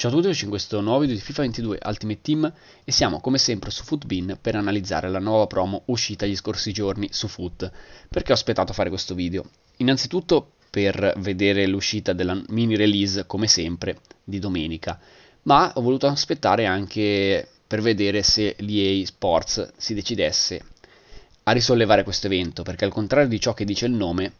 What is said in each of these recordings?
Ciao a tutti, oggi in questo nuovo video di FIFA 22 Ultimate Team e siamo come sempre su Footbin per analizzare la nuova promo uscita gli scorsi giorni su Foot. Perché ho aspettato a fare questo video? Innanzitutto per vedere l'uscita della mini release come sempre di domenica, ma ho voluto aspettare anche per vedere se l'EA Sports si decidesse a risollevare questo evento, perché al contrario di ciò che dice il nome,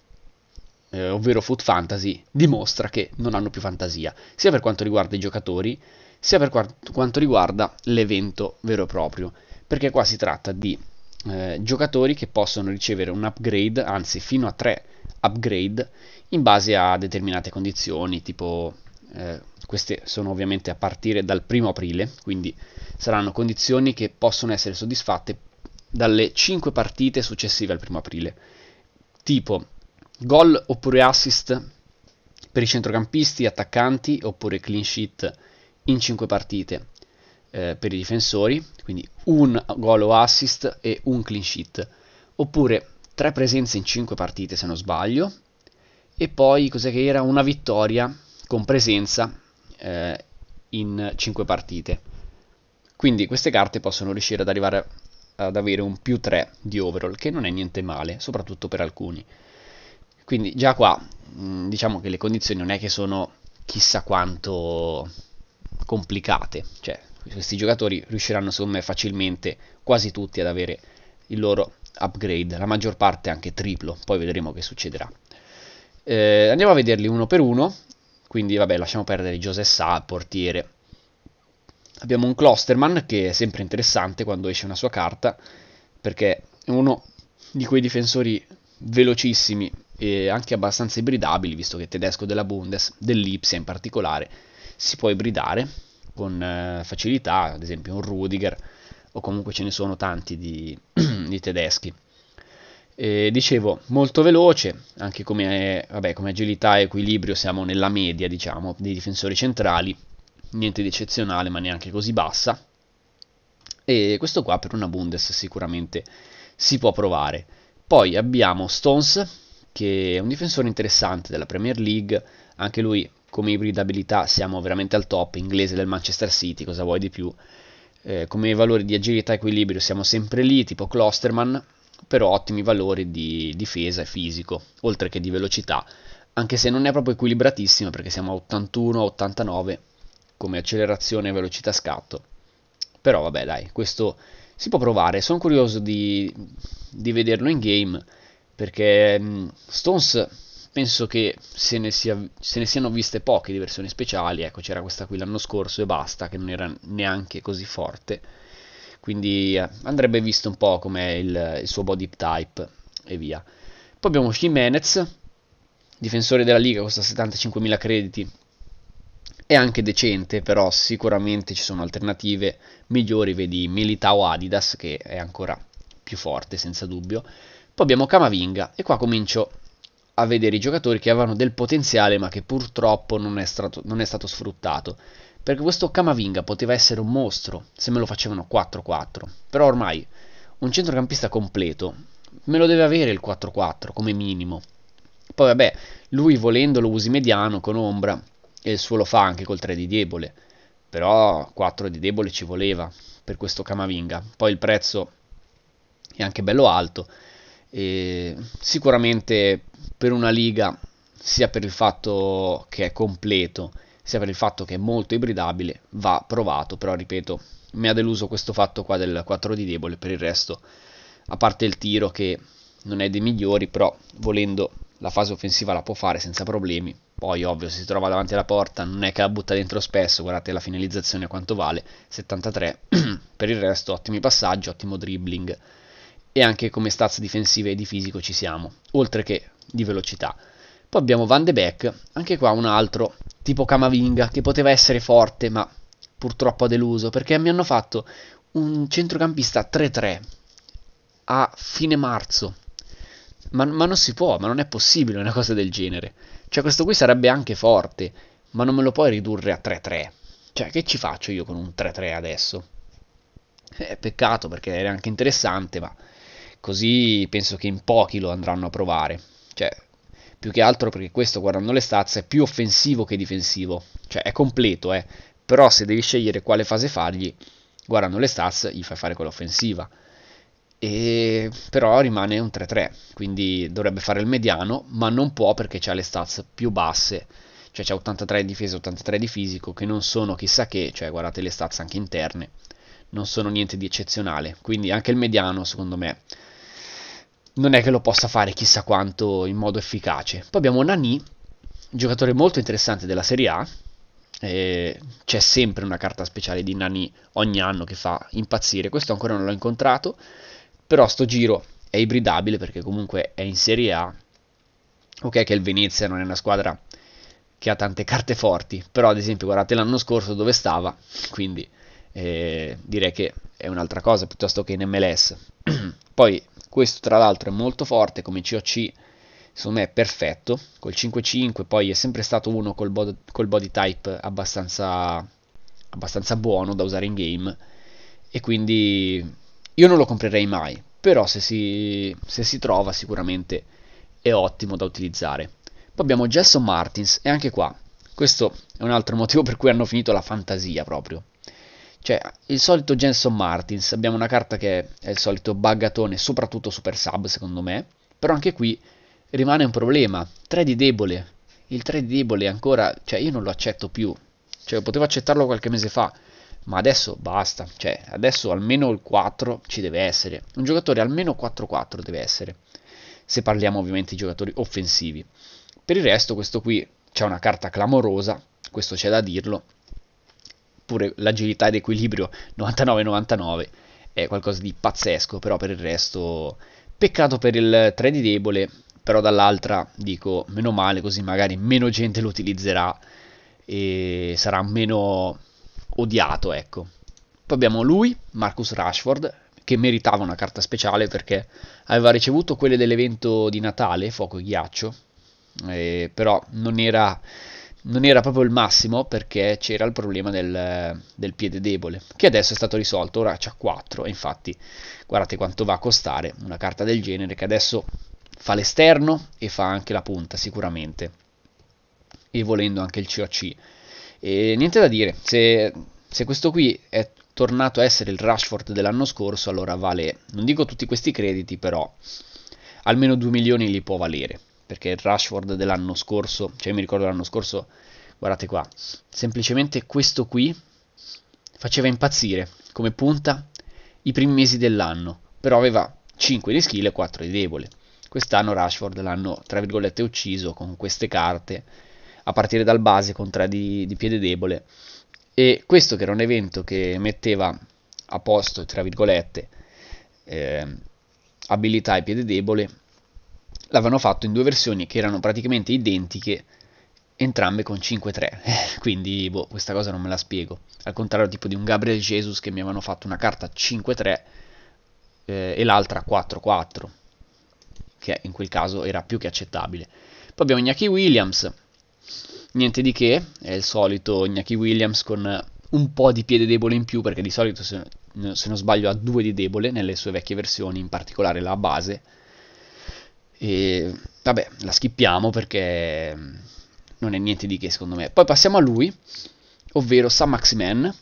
eh, ovvero Foot Fantasy, dimostra che non hanno più fantasia, sia per quanto riguarda i giocatori, sia per quanto riguarda l'evento vero e proprio, perché qua si tratta di eh, giocatori che possono ricevere un upgrade, anzi fino a tre upgrade, in base a determinate condizioni, tipo eh, queste sono ovviamente a partire dal primo aprile, quindi saranno condizioni che possono essere soddisfatte dalle 5 partite successive al primo aprile, tipo Gol oppure assist per i centrocampisti, attaccanti oppure clean sheet in 5 partite eh, per i difensori, quindi un gol o assist e un clean sheet, oppure 3 presenze in 5 partite se non sbaglio, e poi cos'è che era una vittoria con presenza eh, in 5 partite. Quindi queste carte possono riuscire ad arrivare ad avere un più 3 di overall, che non è niente male, soprattutto per alcuni. Quindi già qua mh, mm, diciamo che le condizioni non è che sono chissà quanto complicate, cioè questi giocatori riusciranno secondo me facilmente quasi tutti ad avere il loro upgrade, la maggior parte anche triplo, poi vedremo che succederà. Eh, andiamo a vederli uno per uno, quindi vabbè lasciamo perdere José Sa, portiere. Abbiamo un Clusterman che è sempre interessante quando esce una sua carta, perché è uno di quei difensori velocissimi e anche abbastanza ibridabili, visto che tedesco della Bundes, dell'Ipsia in particolare, si può ibridare con eh, facilità, ad esempio un Rudiger, o comunque ce ne sono tanti di, di tedeschi. E dicevo, molto veloce, anche come, vabbè, come agilità e equilibrio siamo nella media, diciamo, dei difensori centrali, niente di eccezionale, ma neanche così bassa. E questo qua per una Bundes sicuramente si può provare. Poi abbiamo Stones, che è un difensore interessante della Premier League, anche lui come ibridabilità siamo veramente al top, inglese del Manchester City, cosa vuoi di più? Eh, come valori di agilità e equilibrio siamo sempre lì, tipo Klosterman, però ottimi valori di difesa e fisico, oltre che di velocità, anche se non è proprio equilibratissimo perché siamo a 81-89 come accelerazione e velocità scatto. Però vabbè dai, questo si può provare, sono curioso di, di vederlo in game perché mh, mm, Stones penso che se ne, sia, se ne, siano viste poche di versioni speciali, ecco c'era questa qui l'anno scorso e basta, che non era neanche così forte, quindi eh, andrebbe visto un po' come il, il, suo body type e via. Poi abbiamo Jimenez, difensore della Liga, costa 75.000 crediti, è anche decente, però sicuramente ci sono alternative migliori, vedi Militao Adidas che è ancora più forte senza dubbio poi abbiamo Camavinga e qua comincio a vedere i giocatori che avevano del potenziale ma che purtroppo non è, strato, non è stato sfruttato. Perché questo Camavinga poteva essere un mostro se me lo facevano 4-4. Però ormai un centrocampista completo me lo deve avere il 4-4 come minimo. Poi vabbè, lui volendo lo usi mediano con ombra e il suo lo fa anche col 3 di debole. Però 4 di debole ci voleva per questo Camavinga. Poi il prezzo è anche bello alto e sicuramente per una liga, sia per il fatto che è completo, sia per il fatto che è molto ibridabile, va provato, però ripeto, mi ha deluso questo fatto qua del 4 di debole, per il resto, a parte il tiro che non è dei migliori, però volendo la fase offensiva la può fare senza problemi, poi ovvio se si trova davanti alla porta non è che la butta dentro spesso, guardate la finalizzazione a quanto vale, 73, per il resto ottimi passaggi, ottimo dribbling, e anche come stats difensive e di fisico ci siamo, oltre che di velocità. Poi abbiamo Van de Beek, anche qua un altro, tipo Camavinga, che poteva essere forte ma purtroppo ha deluso, perché mi hanno fatto un centrocampista 3-3 a fine marzo. Ma, ma, non si può, ma non è possibile una cosa del genere. Cioè questo qui sarebbe anche forte, ma non me lo puoi ridurre a 3-3. Cioè che ci faccio io con un 3-3 adesso? Eh, peccato perché era anche interessante, ma così penso che in pochi lo andranno a provare. Cioè, più che altro perché questo, guardando le stats, è più offensivo che difensivo. Cioè, è completo, eh. Però se devi scegliere quale fase fargli, guardando le stats, gli fai fare quella offensiva. E... Però rimane un 3-3, quindi dovrebbe fare il mediano, ma non può perché ha le stats più basse. Cioè c'è 83 di difesa, e 83 di fisico, che non sono chissà che, cioè guardate le stats anche interne, non sono niente di eccezionale. Quindi anche il mediano, secondo me, non è che lo possa fare chissà quanto in modo efficace. Poi abbiamo Nani, giocatore molto interessante della Serie A. Eh, c'è sempre una carta speciale di Nani ogni anno che fa impazzire. Questo ancora non l'ho incontrato, però sto giro è ibridabile perché comunque è in Serie A. Ok, che il Venezia non è una squadra che ha tante carte forti, però ad esempio guardate l'anno scorso dove stava, quindi eh, direi che è un'altra cosa piuttosto che in MLS. Poi questo tra l'altro è molto forte come COC secondo me è perfetto col 5.5 poi è sempre stato uno col, bod- col body type abbastanza, abbastanza buono da usare in game e quindi io non lo comprerei mai però se si, se si trova sicuramente è ottimo da utilizzare poi abbiamo Jason Martins e anche qua questo è un altro motivo per cui hanno finito la fantasia proprio cioè, il solito Jenson Martins, abbiamo una carta che è il solito buggatone, soprattutto super sub secondo me, però anche qui rimane un problema, 3 di debole, il 3 di debole ancora, cioè io non lo accetto più, cioè potevo accettarlo qualche mese fa, ma adesso basta, cioè adesso almeno il 4 ci deve essere, un giocatore almeno 4-4 deve essere, se parliamo ovviamente di giocatori offensivi. Per il resto questo qui c'è una carta clamorosa, questo c'è da dirlo, pure l'agilità ed equilibrio 99-99 è qualcosa di pazzesco, però per il resto peccato per il 3 d debole, però dall'altra dico meno male così magari meno gente lo utilizzerà e sarà meno odiato, ecco. Poi abbiamo lui, Marcus Rashford, che meritava una carta speciale perché aveva ricevuto quelle dell'evento di Natale, Fuoco e Ghiaccio, eh, però non era non era proprio il massimo perché c'era il problema del, del, piede debole, che adesso è stato risolto, ora c'ha 4 e infatti guardate quanto va a costare una carta del genere che adesso fa l'esterno e fa anche la punta sicuramente e volendo anche il COC. E niente da dire, se, se questo qui è tornato a essere il Rashford dell'anno scorso, allora vale, non dico tutti questi crediti, però almeno 2 milioni li può valere perché il Rashford dell'anno scorso, cioè mi ricordo l'anno scorso, guardate qua, semplicemente questo qui faceva impazzire come punta i primi mesi dell'anno, però aveva 5 di skill e 4 di debole. Quest'anno Rashford l'hanno, tra virgolette, ucciso con queste carte, a partire dal base con 3 di, di piede debole. E questo che era un evento che metteva a posto, tra virgolette, eh, abilità e piede debole, l'avevano fatto in due versioni che erano praticamente identiche, entrambe con 5-3. Eh, quindi, boh, questa cosa non me la spiego. Al contrario, tipo di un Gabriel Jesus che mi avevano fatto una carta 5-3 eh, e l'altra 4-4, che in quel caso era più che accettabile. Poi abbiamo Gnaki Williams, niente di che, è il solito Gnaki Williams con un po' di piede debole in più, perché di solito, se, se non sbaglio, ha due di debole nelle sue vecchie versioni, in particolare la base e vabbè, la schippiamo perché non è niente di che secondo me. Poi passiamo a lui, ovvero Sam Maximan,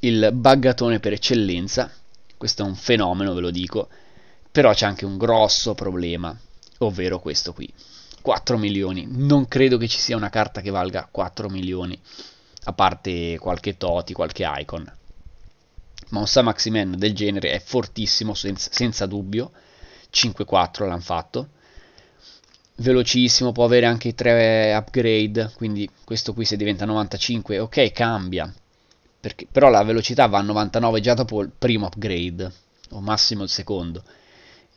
il baggatone per eccellenza. Questo è un fenomeno, ve lo dico. Però c'è anche un grosso problema, ovvero questo qui. 4 milioni. Non credo che ci sia una carta che valga 4 milioni, a parte qualche Toti, qualche Icon. Ma un Sam Maximan del genere è fortissimo, senza, senza dubbio. 5-4 l'hanno fatto velocissimo, può avere anche tre upgrade, quindi questo qui se diventa 95, ok, cambia. Perché, però la velocità va a 99 già dopo il primo upgrade, o massimo il secondo.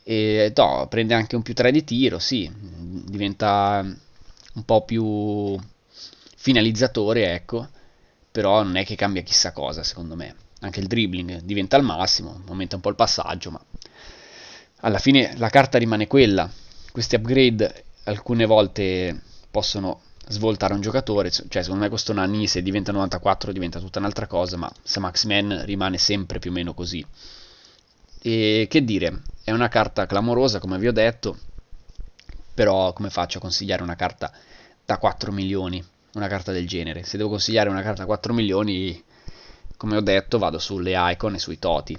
E no, prende anche un più 3 di tiro, sì, diventa un po' più finalizzatore, ecco, però non è che cambia chissà cosa, secondo me. Anche il dribbling diventa al massimo, aumenta un po' il passaggio, ma alla fine la carta rimane quella. Questi upgrade alcune volte possono svoltare un giocatore, cioè secondo me questo Nani se diventa 94 diventa tutta un'altra cosa, ma se Max Man rimane sempre più o meno così. E che dire, è una carta clamorosa come vi ho detto, però come faccio a consigliare una carta da 4 milioni, una carta del genere? Se devo consigliare una carta da 4 milioni, come ho detto, vado sulle icon e sui toti,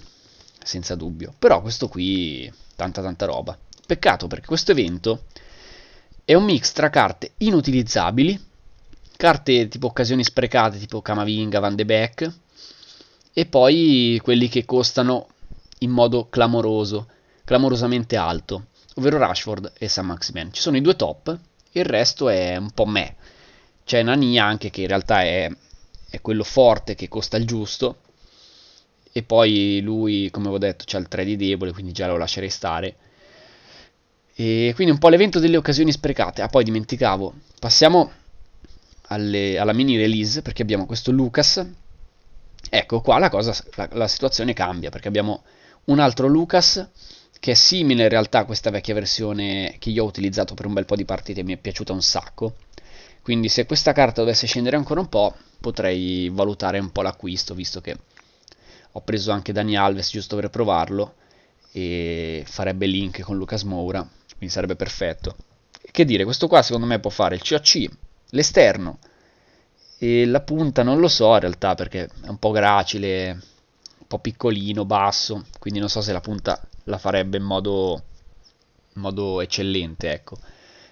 senza dubbio. Però questo qui, tanta tanta roba. Peccato perché questo evento è un mix tra carte inutilizzabili, carte tipo occasioni sprecate tipo Camavinga, Van de Beek e poi quelli che costano in modo clamoroso, clamorosamente alto, ovvero Rashford e San Maximen. Ci sono i due top, il resto è un po' me. C'è Nani anche che in realtà è, è quello forte che costa il giusto e poi lui, come ho detto, c'ha il 3 di debole, quindi già lo lascerei stare e quindi un po' l'evento delle occasioni sprecate. Ah, poi dimenticavo, passiamo alle, alla mini release perché abbiamo questo Lucas. Ecco qua la, cosa, la, la situazione cambia perché abbiamo un altro Lucas che è simile in realtà a questa vecchia versione che io ho utilizzato per un bel po' di partite e mi è piaciuta un sacco. Quindi se questa carta dovesse scendere ancora un po', potrei valutare un po' l'acquisto, visto che ho preso anche Dani Alves giusto per provarlo e farebbe link con Lucas Moura, quindi sarebbe perfetto. Che dire, questo qua secondo me può fare il COC, l'esterno, e la punta non lo so in realtà perché è un po' gracile, un po' piccolino, basso, quindi non so se la punta la farebbe in modo, in modo eccellente, ecco.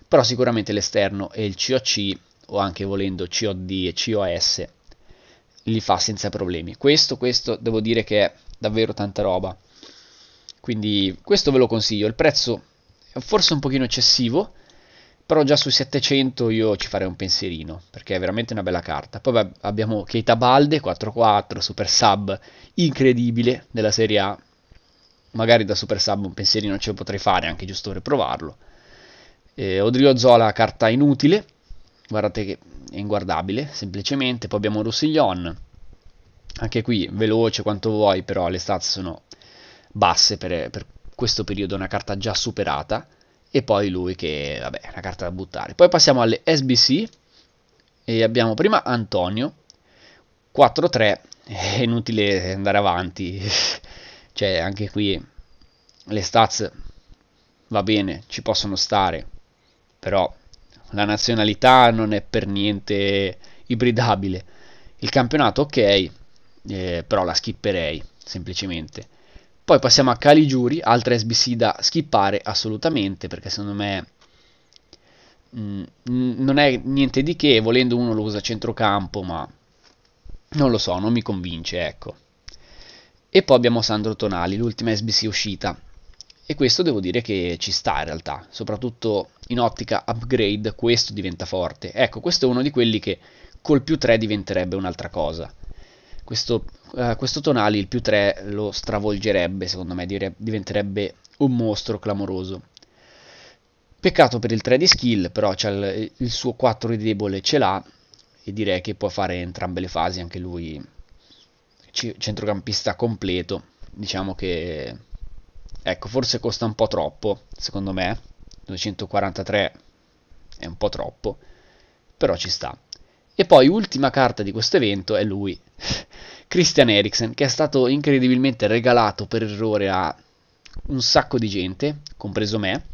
Però sicuramente l'esterno e il COC o anche volendo COD e COS li fa senza problemi. Questo, questo devo dire che è davvero tanta roba. Quindi questo ve lo consiglio, il prezzo è forse un pochino eccessivo, però già sui 700 io ci farei un pensierino, perché è veramente una bella carta. Poi abbiamo Keita Balde, 4-4, super sub incredibile della Serie A, magari da super sub un pensierino ce lo potrei fare, anche giusto per provarlo. Eh, Odrio Zola, carta inutile, guardate che è inguardabile, semplicemente. Poi abbiamo Rossillon, anche qui veloce quanto vuoi, però le stats sono basse per, per questo periodo, una carta già superata, e poi lui che, vabbè, è una carta da buttare. Poi passiamo alle SBC, e abbiamo prima Antonio, 4-3, è inutile andare avanti, cioè anche qui le stats va bene, ci possono stare, però la nazionalità non è per niente ibridabile. Il campionato ok, eh, però la skipperei semplicemente. Poi passiamo a Caligiuri, altra SBC da skippare assolutamente perché secondo me mh, mm, non è niente di che, volendo uno lo usa a centrocampo, ma non lo so, non mi convince, ecco. E poi abbiamo Sandro Tonali, l'ultima SBC uscita. E questo devo dire che ci sta in realtà, soprattutto in ottica upgrade, questo diventa forte. Ecco, questo è uno di quelli che col più 3 diventerebbe un'altra cosa questo, uh, questo Tonali il più 3 lo stravolgerebbe secondo me dire, diventerebbe un mostro clamoroso peccato per il 3 di skill però il, il, suo 4 di debole ce l'ha e direi che può fare entrambe le fasi anche lui c- centrocampista completo diciamo che ecco forse costa un po' troppo secondo me 243 è un po' troppo però ci sta e poi ultima carta di questo evento è lui, Christian Eriksen, che è stato incredibilmente regalato per errore a un sacco di gente, compreso me,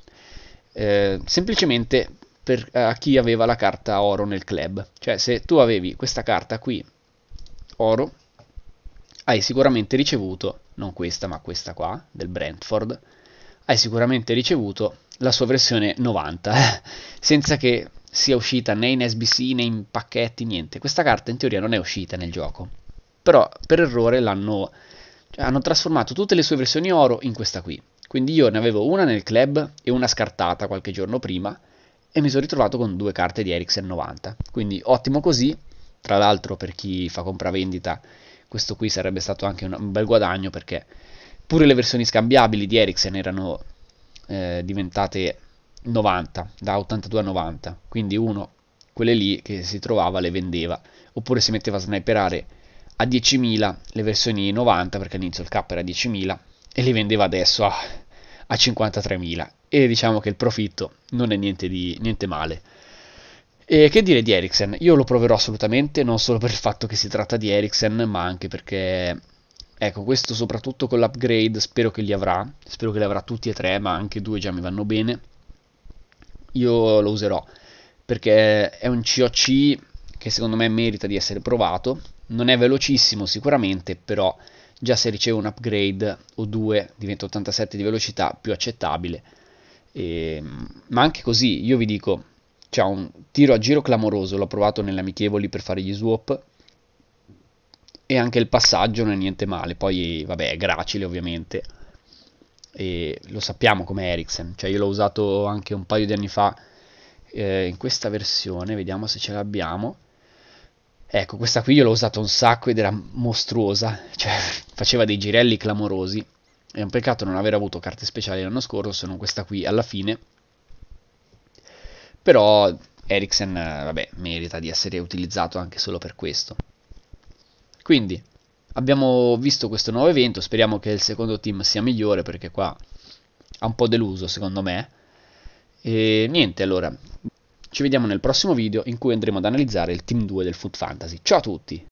eh, semplicemente per, a chi aveva la carta oro nel club. Cioè se tu avevi questa carta qui, oro, hai sicuramente ricevuto, non questa ma questa qua, del Brentford, hai sicuramente ricevuto la sua versione 90, eh, senza che sia uscita né in SBC né in pacchetti, niente. Questa carta in teoria non è uscita nel gioco, però per errore l'hanno cioè, hanno trasformato tutte le sue versioni oro in questa qui. Quindi io ne avevo una nel club e una scartata qualche giorno prima e mi sono ritrovato con due carte di Ericsson 90. Quindi ottimo così, tra l'altro per chi fa compravendita questo qui sarebbe stato anche un, bel guadagno perché pure le versioni scambiabili di Ericsson erano eh, diventate 90, da 82 a 90, quindi uno quelle lì che si trovava le vendeva, oppure si metteva a sniperare a 10.000 le versioni 90 perché all'inizio il K era 10.000 e le vendeva adesso a, a 53.000 e diciamo che il profitto non è niente, di, niente male. E che dire di Ericsson? Io lo proverò assolutamente, non solo per il fatto che si tratta di Ericsson, ma anche perché, ecco, questo soprattutto con l'upgrade spero che li avrà, spero che li avrà tutti e tre, ma anche due già mi vanno bene io lo userò perché è un COC che secondo me merita di essere provato. Non è velocissimo sicuramente, però già se riceve un upgrade o due diventa 87 di velocità più accettabile. E, ehm, ma anche così, io vi dico, c'è un tiro a giro clamoroso, l'ho provato nelle amichevoli per fare gli swap e anche il passaggio non è niente male, poi vabbè è gracile ovviamente e lo sappiamo come Ericsson, cioè io l'ho usato anche un paio di anni fa eh, in questa versione, vediamo se ce l'abbiamo. Ecco, questa qui io l'ho usata un sacco ed era mostruosa, cioè faceva dei girelli clamorosi. È un peccato non aver avuto carte speciali l'anno scorso, se non questa qui alla fine. Però Ericsson, eh, vabbè, merita di essere utilizzato anche solo per questo. Quindi, abbiamo visto questo nuovo evento, speriamo che il secondo team sia migliore perché qua ha un po' deluso secondo me. E niente, allora, ci vediamo nel prossimo video in cui andremo ad analizzare il Team 2 del Food Fantasy. Ciao a tutti!